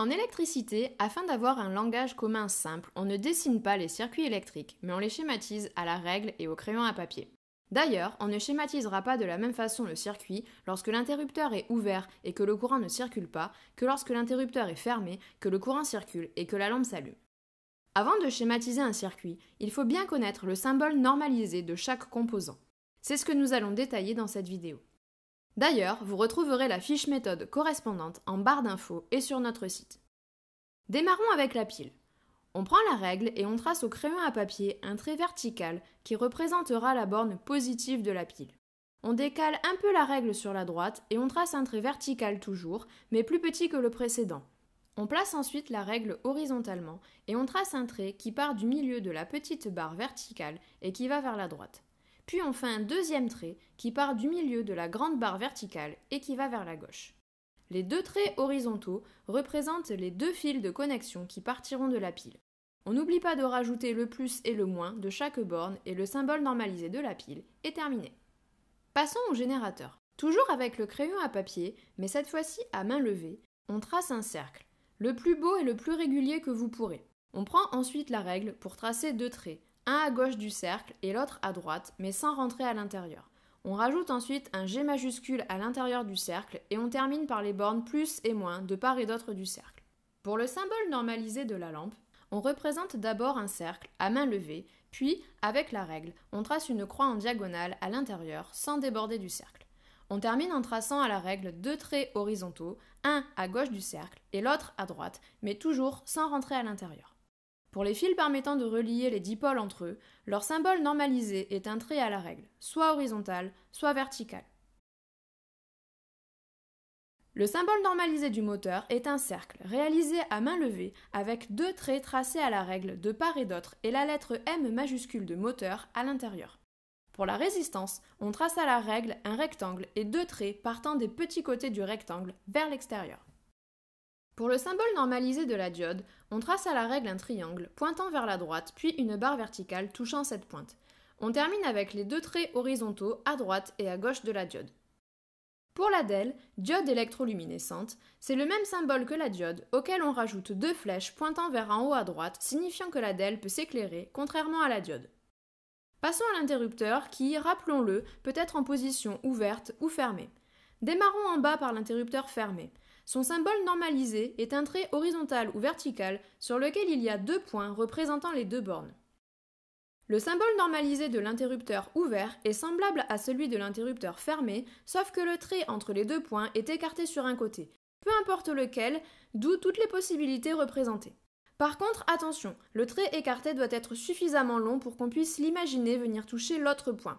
En électricité, afin d'avoir un langage commun simple, on ne dessine pas les circuits électriques, mais on les schématise à la règle et au crayon à papier. D'ailleurs, on ne schématisera pas de la même façon le circuit lorsque l'interrupteur est ouvert et que le courant ne circule pas, que lorsque l'interrupteur est fermé, que le courant circule et que la lampe s'allume. Avant de schématiser un circuit, il faut bien connaître le symbole normalisé de chaque composant. C'est ce que nous allons détailler dans cette vidéo. D'ailleurs, vous retrouverez la fiche méthode correspondante en barre d'infos et sur notre site. Démarrons avec la pile. On prend la règle et on trace au crayon à papier un trait vertical qui représentera la borne positive de la pile. On décale un peu la règle sur la droite et on trace un trait vertical toujours, mais plus petit que le précédent. On place ensuite la règle horizontalement et on trace un trait qui part du milieu de la petite barre verticale et qui va vers la droite puis enfin un deuxième trait qui part du milieu de la grande barre verticale et qui va vers la gauche. Les deux traits horizontaux représentent les deux fils de connexion qui partiront de la pile. On n'oublie pas de rajouter le plus et le moins de chaque borne et le symbole normalisé de la pile est terminé. Passons au générateur. Toujours avec le crayon à papier, mais cette fois-ci à main levée, on trace un cercle, le plus beau et le plus régulier que vous pourrez. On prend ensuite la règle pour tracer deux traits, un à gauche du cercle et l'autre à droite, mais sans rentrer à l'intérieur. On rajoute ensuite un G majuscule à l'intérieur du cercle et on termine par les bornes plus et moins de part et d'autre du cercle. Pour le symbole normalisé de la lampe, on représente d'abord un cercle à main levée, puis, avec la règle, on trace une croix en diagonale à l'intérieur sans déborder du cercle. On termine en traçant à la règle deux traits horizontaux, un à gauche du cercle et l'autre à droite, mais toujours sans rentrer à l'intérieur. Pour les fils permettant de relier les dipôles entre eux, leur symbole normalisé est un trait à la règle, soit horizontal, soit vertical. Le symbole normalisé du moteur est un cercle réalisé à main levée avec deux traits tracés à la règle de part et d'autre et la lettre M majuscule de moteur à l'intérieur. Pour la résistance, on trace à la règle un rectangle et deux traits partant des petits côtés du rectangle vers l'extérieur. Pour le symbole normalisé de la diode, on trace à la règle un triangle pointant vers la droite, puis une barre verticale touchant cette pointe. On termine avec les deux traits horizontaux à droite et à gauche de la diode. Pour la DEL, diode électroluminescente, c'est le même symbole que la diode auquel on rajoute deux flèches pointant vers en haut à droite, signifiant que la DEL peut s'éclairer, contrairement à la diode. Passons à l'interrupteur qui, rappelons-le, peut être en position ouverte ou fermée. Démarrons en bas par l'interrupteur fermé. Son symbole normalisé est un trait horizontal ou vertical sur lequel il y a deux points représentant les deux bornes. Le symbole normalisé de l'interrupteur ouvert est semblable à celui de l'interrupteur fermé, sauf que le trait entre les deux points est écarté sur un côté, peu importe lequel, d'où toutes les possibilités représentées. Par contre, attention, le trait écarté doit être suffisamment long pour qu'on puisse l'imaginer venir toucher l'autre point.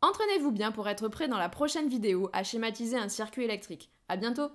Entraînez-vous bien pour être prêt dans la prochaine vidéo à schématiser un circuit électrique. À bientôt!